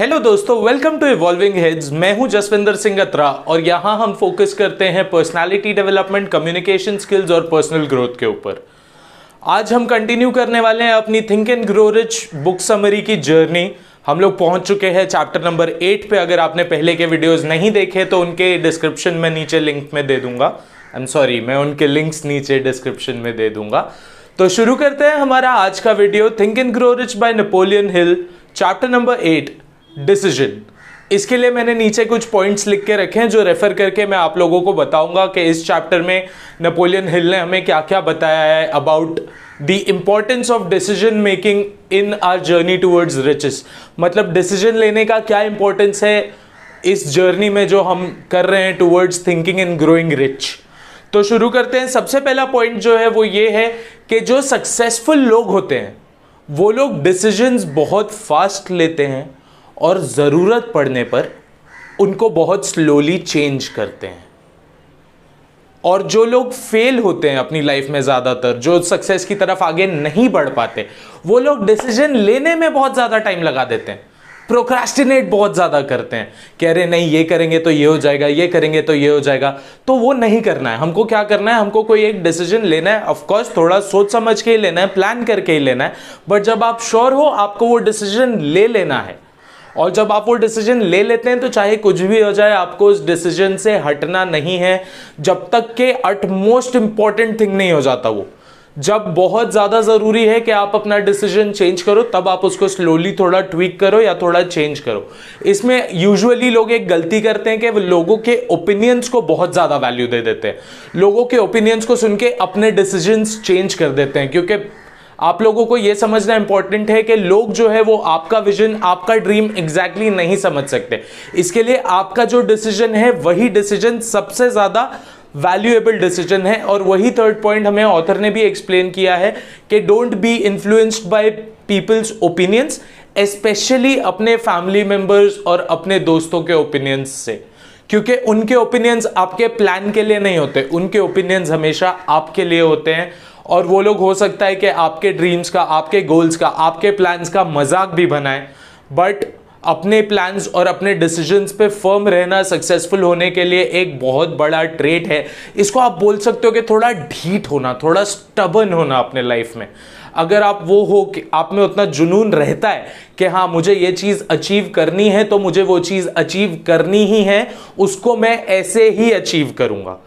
hello दोस्तों welcome to evolving heads मैं हूं जसविंदर सिंह अत्रा और यहां हम फोकस करते हैं पर्सनालिटी डेवलपमेंट कम्युनिकेशन स्किल्स और पर्सनल ग्रोथ के ऊपर आज हम कंटिन्यू करने वाले हैं अपनी think and grow rich book summary की जर्नी हम लोग पहुंच चुके हैं चैप्टर नंबर एट पे अगर आपने पहले के वीडियोस नहीं देखे तो उनके डिस्क्रिप्शन में नीचे लिंक में दे दूंगा आई एम सॉरी मैं उनके लिंक्स नीचे डिस्क्रिप्शन में दे दूंगा तो शुरू करते हैं हमारा आज का video think and grow rich by Napoleon Hill chapter number eight decision इसके लिए मैंने नीचे कुछ पॉइंट्स लिख के रखे हैं जो रेफ़र करके मैं आप लोगों को बताऊंगा कि इस चैप्टर में नेपोलियन हिल ने हमें क्या क्या बताया है about the importance of decision making in our journey towards riches मतलब डिसीजन लेने का क्या इंपॉर्टेंस है इस जर्नी में जो हम कर रहे हैं towards thinking and growing rich तो शुरू करते हैं सबसे पहला पॉइंट जो है वो ये है कि जो सक्सेसफुल लोग होते हैं वो लोग डिसीजंस बहुत फास्ट लेते हैं और ज़रूरत पड़ने पर उनको बहुत स्लोली चेंज करते हैं और जो लोग फेल होते हैं अपनी लाइफ में ज़्यादातर जो सक्सेस की तरफ आगे नहीं बढ़ पाते वो लोग डिसीजन लेने में बहुत ज़्यादा टाइम लगा देते हैं प्रोक्रास्टिनेट बहुत ज़्यादा करते हैं कह रहे नहीं ये करेंगे तो ये हो जाएगा ये करेंगे तो ये हो जाएगा तो वो नहीं करना है हमको क्या करना है हमको कोई एक डिसीजन लेना है ऑफकोर्स थोड़ा सोच समझ के ही लेना है प्लान करके ही लेना है बट जब आप श्योर हो आपको वो डिसीजन ले लेना है और जब आप वो डिसीजन ले लेते हैं तो चाहे कुछ भी हो जाए आपको उस डिसीजन से हटना नहीं है जब तक के अट मोस्ट इंपॉर्टेंट थिंग नहीं हो जाता वो जब बहुत ज़्यादा ज़रूरी है कि आप अपना डिसीजन चेंज करो तब आप उसको स्लोली थोड़ा ट्वीक करो या थोड़ा चेंज करो इसमें यूजुअली लोग एक गलती करते हैं कि वो लोगों के ओपिनियंस को बहुत ज़्यादा वैल्यू दे देते हैं लोगों के ओपिनियंस को सुन के अपने डिसीजंस चेंज कर देते हैं क्योंकि आप लोगों को यह समझना इंपॉर्टेंट है कि लोग जो है वो आपका विजन आपका ड्रीम एग्जैक्टली exactly नहीं समझ सकते इसके लिए आपका जो डिसीजन है वही डिसीजन सबसे ज़्यादा वैल्यूएबल डिसीजन है और वही थर्ड पॉइंट हमें ऑथर ने भी एक्सप्लेन किया है कि don't be influenced by people's opinions specially अपने फैमिली मेम्बर्स और अपने दोस्तों के ओपिनियंस से क्योंकि उनके ओपिनियंस आपके प्लान के लिए नहीं होते उनके ओपिनियंस हमेशा आपके लिए होते हैं और वो लोग हो सकता है कि आपके ड्रीम्स का आपके गोल्स का आपके प्लान्स का मजाक भी बनाए बट अपने प्लान्स और अपने डिसीजंस पे फर्म रहना सक्सेसफुल होने के लिए एक बहुत बड़ा ट्रेट है इसको आप बोल सकते हो कि थोड़ा ढीठ होना थोड़ा स्टबन होना अपने लाइफ में अगर आप वो हो कि आप में उतना जुनून रहता है कि हाँ मुझे ये चीज़ अचीव करनी है तो मुझे वो चीज़ अचीव करनी ही है उसको मैं ऐसे ही अचीव करूँगा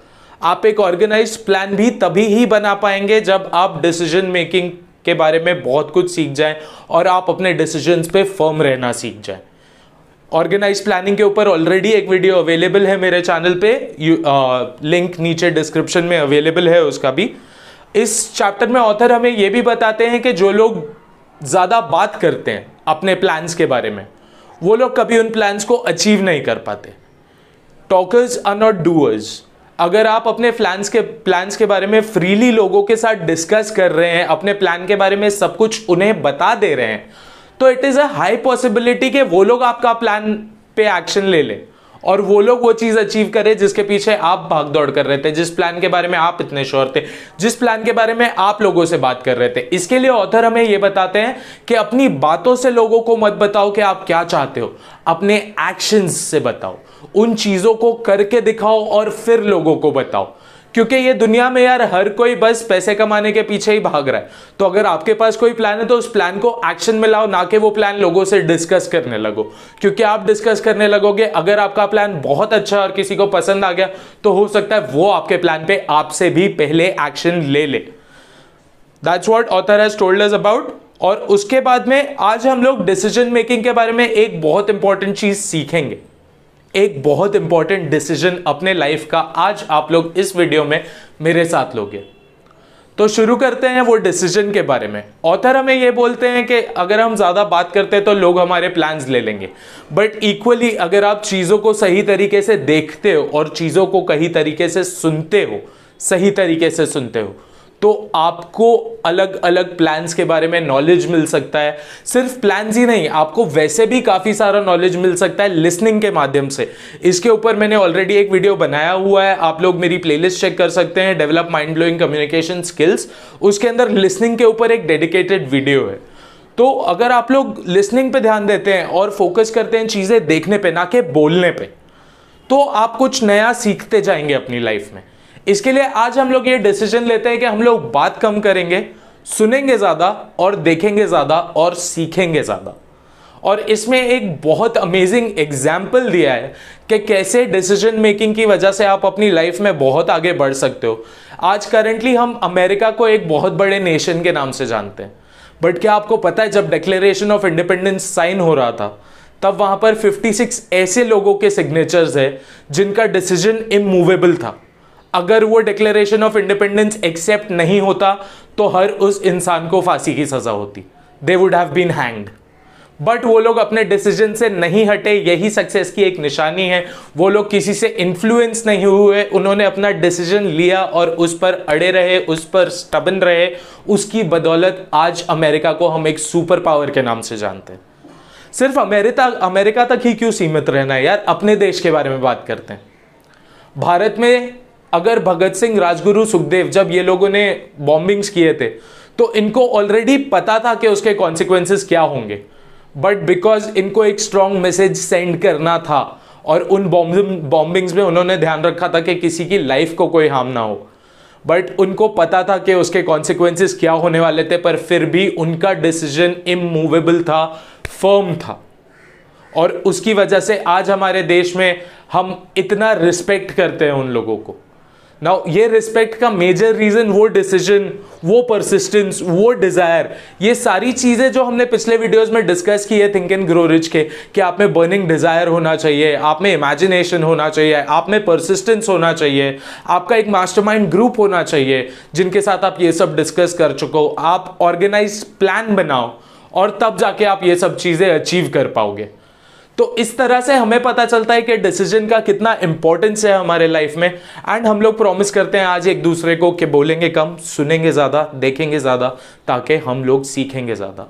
आप एक ऑर्गेनाइज प्लान भी तभी ही बना पाएंगे जब आप डिसीजन मेकिंग के बारे में बहुत कुछ सीख जाएं और आप अपने डिसीजन पे फर्म रहना सीख जाएं ऑर्गेनाइज प्लानिंग के ऊपर ऑलरेडी एक वीडियो अवेलेबल है मेरे चैनल पे यू, आ, लिंक नीचे डिस्क्रिप्शन में अवेलेबल है उसका भी इस चैप्टर में ऑथर हमें ये भी बताते हैं कि जो लोग ज़्यादा बात करते हैं अपने प्लान्स के बारे में वो लोग कभी उन प्लान्स को अचीव नहीं कर पाते टॉकर्स आर नॉट डूअर्स अगर आप अपने प्लान्स के प्लान्स के बारे में फ्रीली लोगों के साथ डिस्कस कर रहे हैं अपने प्लान के बारे में सब कुछ उन्हें बता दे रहे हैं तो it is a high possibility कि वो लोग आपका प्लान पे एक्शन ले लें और वो लोग वो चीज़ अचीव करें जिसके पीछे आप भाग दौड़ कर रहे थे जिस प्लान के बारे में आप इतने श्योर थे जिस प्लान के बारे में आप लोगों से बात कर रहे थे इसके लिए ऑथर हमें ये बताते हैं कि अपनी बातों से लोगों को मत बताओ कि आप क्या चाहते हो अपने एक्शंस से बताओ उन चीज़ों को करके दिखाओ और फिर लोगों को बताओ क्योंकि ये दुनिया में यार हर कोई बस पैसे कमाने के पीछे ही भाग रहा है तो अगर आपके पास कोई प्लान है तो उस प्लान को एक्शन में लाओ ना कि वो प्लान लोगों से डिस्कस करने लगो क्योंकि आप डिस्कस करने लगोगे अगर आपका प्लान बहुत अच्छा और किसी को पसंद आ गया तो हो सकता है वो आपके प्लान पे आपसे भी पहले एक्शन ले ले that's what author has told us about और उसके बाद में आज हम लोग डिसीजन मेकिंग के बारे में एक बहुत इंपॉर्टेंट चीज सीखेंगे एक बहुत इंपॉर्टेंट डिसीजन अपने लाइफ का आज आप लोग इस वीडियो में मेरे साथ लोगे तो शुरू करते हैं वो डिसीजन के बारे में ऑथर हमें ये बोलते हैं कि अगर हम ज़्यादा बात करते हैं तो लोग हमारे प्लान्स ले लेंगे बट इक्वली अगर आप चीज़ों को सही तरीके से देखते हो और चीज़ों को कहीं तरीके से सुनते हो सही तरीके से सुनते हो तो आपको अलग अलग प्लान्स के बारे में नॉलेज मिल सकता है सिर्फ प्लान्स ही नहीं आपको वैसे भी काफ़ी सारा नॉलेज मिल सकता है लिसनिंग के माध्यम से इसके ऊपर मैंने ऑलरेडी एक वीडियो बनाया हुआ है आप लोग मेरी प्लेलिस्ट चेक कर सकते हैं develop mind blowing communication skills उसके अंदर लिसनिंग के ऊपर एक डेडिकेटेड वीडियो है तो अगर आप लोग लिसनिंग पे ध्यान देते हैं और फोकस करते हैं चीज़ें देखने पे ना कि बोलने पे तो आप कुछ नया सीखते जाएंगे अपनी लाइफ में इसके लिए आज हम लोग ये डिसीजन लेते हैं कि हम लोग बात कम करेंगे सुनेंगे ज़्यादा और देखेंगे ज़्यादा और सीखेंगे ज़्यादा और इसमें एक बहुत अमेजिंग एग्जाम्पल दिया है कि कैसे डिसीजन मेकिंग की वजह से आप अपनी लाइफ में बहुत आगे बढ़ सकते हो आज करेंटली हम अमेरिका को एक बहुत बड़े नेशन के नाम से जानते हैं बट क्या आपको पता है जब डिक्लेरेशन ऑफ इंडिपेंडेंस साइन हो रहा था तब वहाँ पर 56 ऐसे लोगों के सिग्नेचर्स है जिनका डिसीजन इमूवेबल था अगर वो डिक्लेरेशन ऑफ इंडिपेंडेंस एक्सेप्ट नहीं होता तो हर उस इंसान को फांसी की सज़ा होती they would have been hanged but वो लोग अपने डिसीजन से नहीं हटे यही सक्सेस की एक निशानी है वो लोग किसी से इन्फ्लुएंस नहीं हुए उन्होंने अपना डिसीजन लिया और उस पर अड़े रहे उस पर स्टबन रहे उसकी बदौलत आज अमेरिका को हम एक सुपर पावर के नाम से जानते हैं सिर्फ अमेरिका अमेरिका तक ही क्यों सीमित रहना है यार अपने देश के बारे में बात करते हैं भारत में अगर भगत सिंह राजगुरु सुखदेव जब ये लोगों ने बॉम्बिंग्स किए थे तो इनको ऑलरेडी पता था कि उसके कॉन्सिक्वेंसेस क्या होंगे बट बिकॉज इनको एक स्ट्रॉन्ग मैसेज सेंड करना था और उन बॉम्बिंग्स में उन्होंने ध्यान रखा था कि किसी की लाइफ को कोई हार्म ना हो बट उनको पता था कि उसके कॉन्सिक्वेंसेस क्या होने वाले थे पर फिर भी उनका डिसीजन इमूवेबल था फर्म था और उसकी वजह से आज हमारे देश में हम इतना रिस्पेक्ट करते हैं उन लोगों को नाउ ये रिस्पेक्ट का मेजर रीजन वो डिसीजन वो परसिस्टेंस वो डिजायर ये सारी चीजें जो हमने पिछले वीडियोस में डिस्कस की है थिंक एंड ग्रो रिच के कि आप में बर्निंग डिजायर होना चाहिए आप में इमेजिनेशन होना चाहिए आप में परसिस्टेंस होना चाहिए आपका एक मास्टरमाइंड ग्रुप होना चाहिए जिनके साथ आप ये सब डिस्कस कर चुको आप ऑर्गेनाइज प्लान बनाओ और तब जाके आप ये सब चीजें अचीव कर पाओगे तो इस तरह से हमें पता चलता है कि डिसीजन का कितना इंपॉर्टेंस है हमारे लाइफ में एंड हम लोग प्रॉमिस करते हैं आज एक दूसरे को कि बोलेंगे कम सुनेंगे ज़्यादा देखेंगे ज़्यादा ताकि हम लोग सीखेंगे ज़्यादा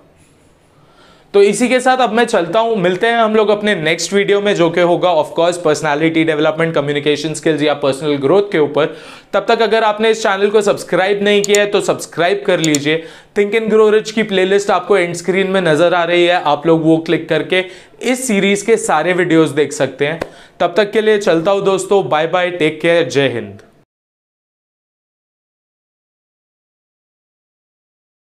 तो इसी के साथ अब मैं चलता हूँ मिलते हैं हम लोग अपने नेक्स्ट वीडियो में जो कि होगा of course personality development communication skills या पर्सनल ग्रोथ के ऊपर तब तक अगर आपने इस चैनल को सब्सक्राइब नहीं किया है तो सब्सक्राइब कर लीजिए थिंक एंड ग्रो रिच की प्लेलिस्ट आपको एंड स्क्रीन में नजर आ रही है आप लोग वो क्लिक करके इस सीरीज के सारे वीडियोज़ देख सकते हैं तब तक के लिए चलता हूँ दोस्तों बाय बाय टेक केयर जय हिंद